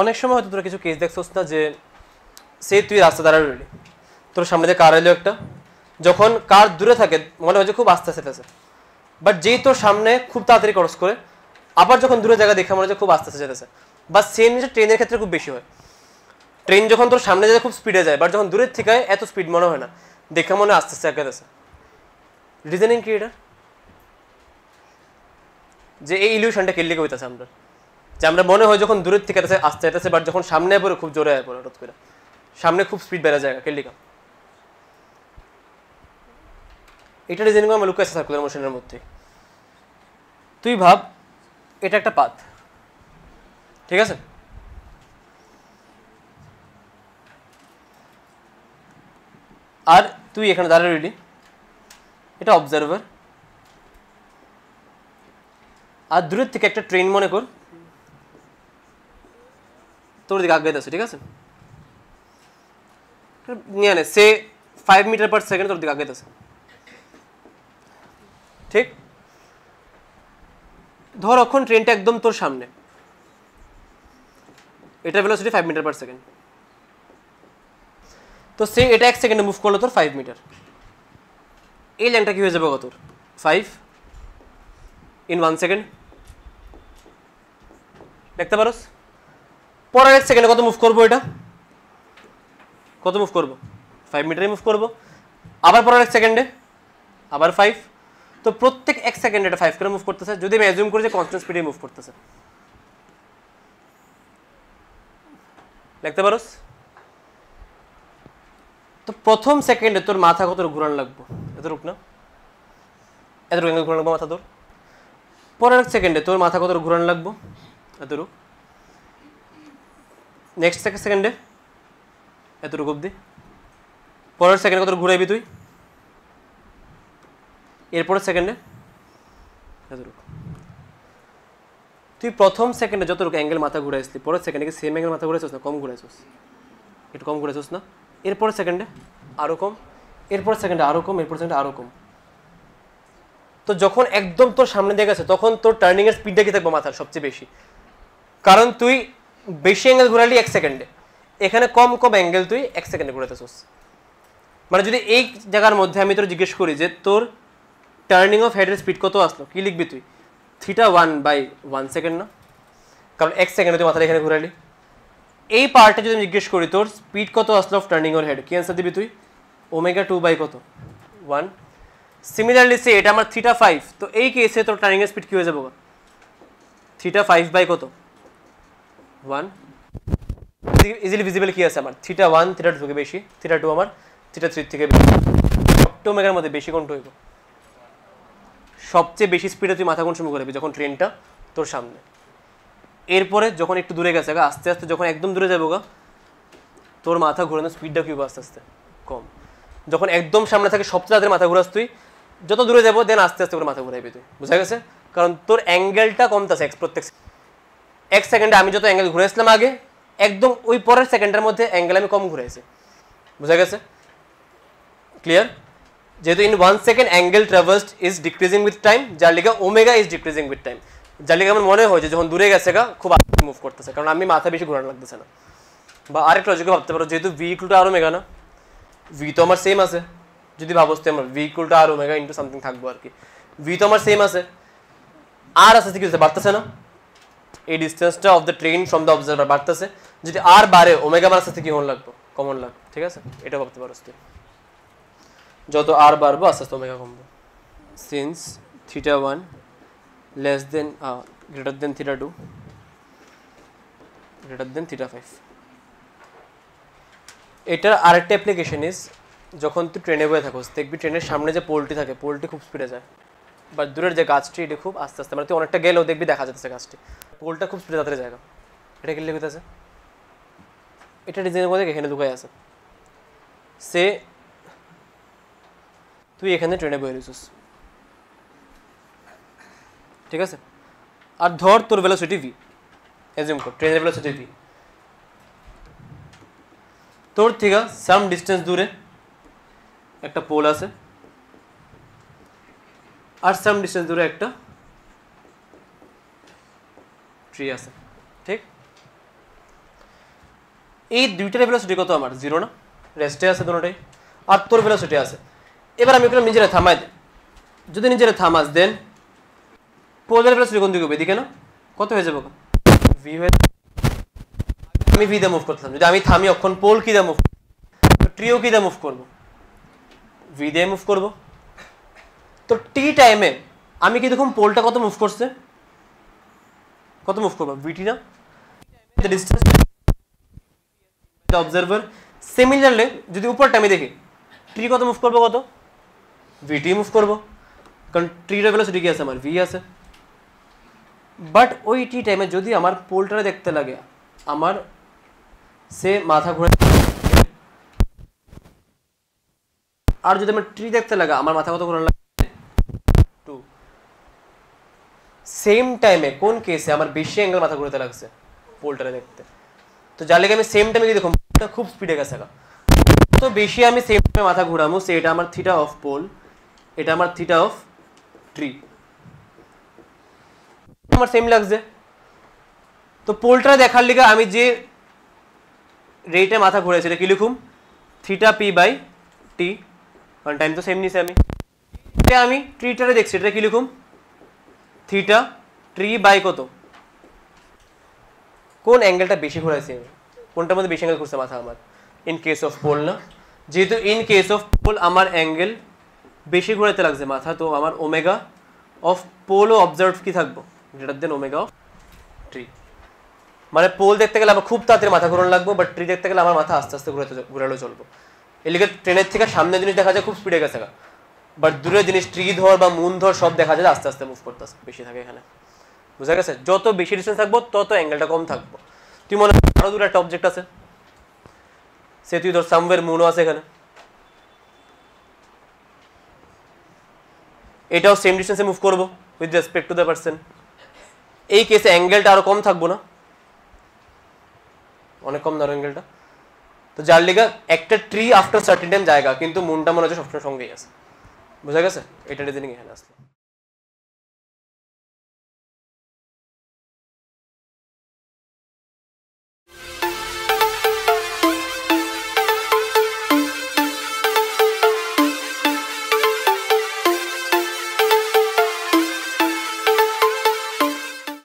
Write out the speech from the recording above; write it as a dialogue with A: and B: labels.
A: অনেক সময় হয়তো তোরা কিছু কেস দেখছোস না যে সে তুই রাস্তা দাঁড়া রইলি তোর সামনে দিয়ে কার এলো একটা যখন কার দূরে থাকে মনে হয় যে খুব আস্তে আস্তে যেতেছে বাট যেই তোর সামনে খুব তাড়াতাড়ি ক্রস করে আবার যখন দূরে জায়গা দেখে মনে হচ্ছে খুব আস্তে আস্তে যেতেছে বা সেম যে ট্রেনের ক্ষেত্রে খুব বেশি হয় ট্রেন যখন তোর সামনে যায় খুব স্পিডে যায় বাট যখন দূরের থেকে এত স্পিড মনে হয় না দেখে মনে আস্তে আস্তে আগাতেছে রিজনিং কি এটা যে এই ইলিউশনটা কেলিকে হইতেছে আমরা যে আমরা মনে হয় যখন দূরের থেকে আসতে আস্তে বাট যখন সামনে পড়ে খুব জোরে আয় পড়ে হঠাৎ করে সামনে খুব স্পিড বেড়ে যায় কেল্লিকা এটা ডিজাইন করে লুকে আছে সার্কুলার মোশনের মধ্যে তুই ভাব এটা একটা পাত ঠিক আছে আর তুই এখানে দাঁড়িয়ে রইলি এটা অবজারভার আর দূরের থেকে একটা ট্রেন মনে কর তোর দিকে আগে আছে ঠিক আছে নিয়ে say five meter per second তোর দিকে আগে আছে ঠিক ধর এখন ট্রেনটা একদম তোর সামনে এটা velocity five meter per second তো সে এটা এক সেকেন্ডে মুভ করলো তোর ফাইভ মিটার এই ল্যাংটা কি হয়ে যাবে তোর ফাইভ ইন ওয়ান সেকেন্ড দেখতে পারোস পরের এক সেকেন্ডে কত মুভ করবো এটা কত মুভ করবো ফাইভ মিটারে মুভ করবো আবার পরের এক সেকেন্ডে আবার ফাইভ তো প্রত্যেক এক সেকেন্ডে এটা ফাইভ করে মুভ করতেছে যদি আমি অ্যাজুম করি যে কনস্ট্যান্ট স্পিডে মুভ করতেছে লিখতে পারোস তো প্রথম সেকেন্ডে তোর মাথা কত ঘুরান লাগবো এত রূপ না এত রূপ ঘুরান লাগবো মাথা তোর পরের সেকেন্ডে তোর মাথা কত ঘুরান লাগবো এত রূপ নেক্সট থেকে সেকেন্ডে এতটুকু অবধি পরের সেকেন্ডে কত ঘুরাইবি তুই এরপরের সেকেন্ডে এতটুকু তুই প্রথম সেকেন্ডে যতটুকু অ্যাঙ্গেল মাথা ঘুরে আসলি পরের সেকেন্ডে কি সেম অ্যাঙ্গেল মাথা ঘুরে না কম ঘুরে আসিস একটু কম ঘুরে আসিস না এরপরের সেকেন্ডে আরও কম এরপর সেকেন্ডে আরও কম এরপর সেকেন্ডে আরও কম তো যখন একদম তোর সামনে দিয়ে গেছে তখন তোর টার্নিংয়ের স্পিডটা কি থাকবে মাথার সবচেয়ে বেশি কারণ তুই বেশি অ্যাঙ্গেল ঘুরালি এক সেকেন্ডে এখানে কম কম অ্যাঙ্গেল তুই এক সেকেন্ডে চোস মানে যদি এই জায়গার মধ্যে আমি তোর জিজ্ঞেস করি যে তোর টার্নিং অফ হেডের স্পিড কত আসলো কী লিখবি তুই theta one by one second না কারণ এক সেকেন্ডে তুই মাথা এখানে ঘুরালি এই পার্টটা যদি আমি জিজ্ঞেস করি তোর স্পিড কত আসলো অফ টার্নিং অর হেড কী অ্যান্সার দিবি তুই ওমেগা টু বাই কত ওয়ান সিমিলারলি সে এটা আমার থিটা ফাইভ তো এই কেসে তোর টার্নিংয়ের স্পিড কী হয়ে যাবো থিটা ফাইভ বাই কত ওয়ান ইজিলি ভিজিবল কি আছে আমার থিটা ওয়ান থিটা 2 থেকে বেশি থিটা টু আমার থিটা 3 থেকে বেশি মেগার মধ্যে বেশি কোনটা হইব সবচেয়ে বেশি স্পিডে তুই মাথা কোন সময় করবি যখন ট্রেনটা তোর সামনে এরপরে যখন একটু দূরে গেছে গা আস্তে আস্তে যখন একদম দূরে যাবো গা তোর মাথা ঘোরানোর স্পিডটা হবে আস্তে আস্তে কম যখন একদম সামনে থাকে সবচেয়ে তাদের মাথা ঘোরাস তুই যত দূরে যাবো দেন আস্তে আস্তে করে মাথা ঘুরাইবি তুই বুঝা গেছে কারণ তোর অ্যাঙ্গেলটা কমতেছে প্রত্যেক এক সেকেন্ডে আমি যত অ্যাঙ্গেল ঘুরেছিলাম আগে একদম ওই পরের সেকেন্ডের মধ্যে অ্যাঙ্গেল আমি কম আসি বুঝা গেছে ক্লিয়ার যেহেতু in one second angle traversed is decreasing with time যার লিগে omega is decreasing with time যার লিগে আমার মনে হয় যে যখন দূরে গেছে গা খুব আস্তে মুভ করতেছে কারণ আমি মাথা বেশি ঘোরানো লাগতেছে না বা আরেকটা লজিকে ভাবতে পারো যেহেতু ভি ইকুলটা আরও মেগা না ভি তো আমার সেম আছে যদি ভাবস তো আমার ভি ইকুলটা আরও মেগা ইন্টু সামথিং থাকবো আর কি ভি তো আমার সেম আছে আর আছে কি বাড়তেছে না এই ডিস্টেন্সটা of the train from the observer বাড়তেছে যদি আর বাড়ে ওমেগা মার্স কি কমন লাগবে কমন লাগবে ঠিক আছে এটা ভাবতে পারো তুই যত আর বাড়বো আস্তে আস্তে ওমেগা কমবে since theta one less than greater than theta two greater than theta five এটার আরেকটা অ্যাপ্লিকেশন ইস যখন তুই ট্রেনে বয়ে থাকোস দেখবি ট্রেনের সামনে যে পোলটি থাকে পোলটি খুব স্পিডে যায় বা দূরের যে গাছটি এটি খুব আস্তে আস্তে মানে তুই অনেকটা গেলেও দেখবি দেখা যাচ্ছে গাছটি পোলটা খুব স্পিড তাড়াতাড়ি জায়গা এটা কি কিনলে আছে এটা ডিজাইনের মধ্যে এখানে লুকাই আছে সে তুই এখানে ট্রেনে বয়ে রয়েছিস ঠিক আছে আর ধর তোর ভেলোসিটি ভি এজিউম কর ট্রেনের ভেলোসিটি ভি তোর থেকে সাম ডিস্টেন্স দূরে একটা পোল আছে আর সাম ডিস্টেন্স দূরে একটা ট্রি আছে ঠিক এই দুইটার ভেলোসিটি কত আমার জিরো না রেস্টে আছে দুটাই আর তোর ভেলোসিটি আছে এবার আমি ওখানে নিজেরা থামাই দেন যদি নিজেরা থামাস দেন পোলের ভেলোসিটি কোন দিকে হবে এদিকে না কত হয়ে যাবে ভি হয়ে আমি ভি দা মুভ করতাম যদি আমি থামি অক্ষণ পোল কি দা মুভ ট্রিও কি দা মুভ করবো ভি দিয়ে মুভ করবো তো টি টাইমে আমি কি দেখুন পোলটা কত মুভ করছে কত মুভ করবো বিটি না দ্য অবজারভার সিমিলারলি যদি উপরটা টাইমে দেখি ট্রি কত মুভ করবো কত ভিটি মুভ করবো কারণ ট্রিটা সেটি কি আছে আমার ভি আছে বাট ওই টি টাইমে যদি আমার পোলটা দেখতে লাগে আমার সে মাথা ঘুরে আর যদি আমার ট্রি দেখতে লাগা আমার মাথা কত ঘুরে লাগে সেম টাইমে কোন কেসে আমার বেশি অ্যাঙ্গেল মাথা ঘুরতে লাগছে পোলটারে দেখতে তো যার লেগে আমি সেম টাইমে দেখুন খুব স্পিডে গেছে তো বেশি আমি সেম টাইমে মাথা ঘুরামো সে এটা আমার থিটা অফ পোল এটা আমার থিটা অফ ট্রি আমার সেম লাগছে তো পোলটা দেখার লিগে আমি যে রেটে মাথা ঘুরেছি এটা কি লিখুম থিটা পি বাই টি কারণ টাইম তো সেম নিছে আমি আমি ট্রিটারে দেখছি এটা কি লিখুম থিটা থ্রি বাই কত কোন অ্যাঙ্গেলটা বেশি ঘুরাইছে কোনটার মধ্যে বেশি অ্যাঙ্গেল ঘুরছে মাথা আমার ইন কেস অফ পোল না যেহেতু ইন কেস অফ পোল আমার অ্যাঙ্গেল বেশি ঘুরাইতে লাগছে মাথা তো আমার ওমেগা অফ পোলও অবজার্ভ কি থাকবো greater than omega of tree মানে পোল দেখতে গেলে আমার খুব তাড়াতাড়ি মাথা ঘুরানো লাগবো বাট ট্রি দেখতে গেলে আমার মাথা আস্তে আস্তে ঘুরাতে ঘুরালো চলবো এদিকে ট্রেনের থেকে সামনের জিনিস দেখা যায় খুব স্পিডে গেছে বাট দূরের জিনিস ট্রি ধর বা মুন ধর সব দেখা যায় আস্তে আস্তে মুভ করতে বেশি থাকে এখানে বুঝা গেছে যত বেশি ডিস্টেন্স থাকবো তত অ্যাঙ্গেলটা কম থাকবো তুই মনে আরও দুটো একটা অবজেক্ট আছে সে তুই ধর সামওয়ের মুনও আছে এখানে এটাও সেম ডিস্টেন্সে মুভ করবো with respect to the person এই কেসে অ্যাঙ্গেলটা আরও কম থাকবো না অনেক কম ধরো অ্যাঙ্গেলটা তো যার লেগে একটা ট্রি আফটার সার্টিন টাইম জায়গা কিন্তু মুনটা মনে হচ্ছে সবসময় সঙ্গেই আছে বুঝা গেছে এটা রিজনিং এখানে আসলো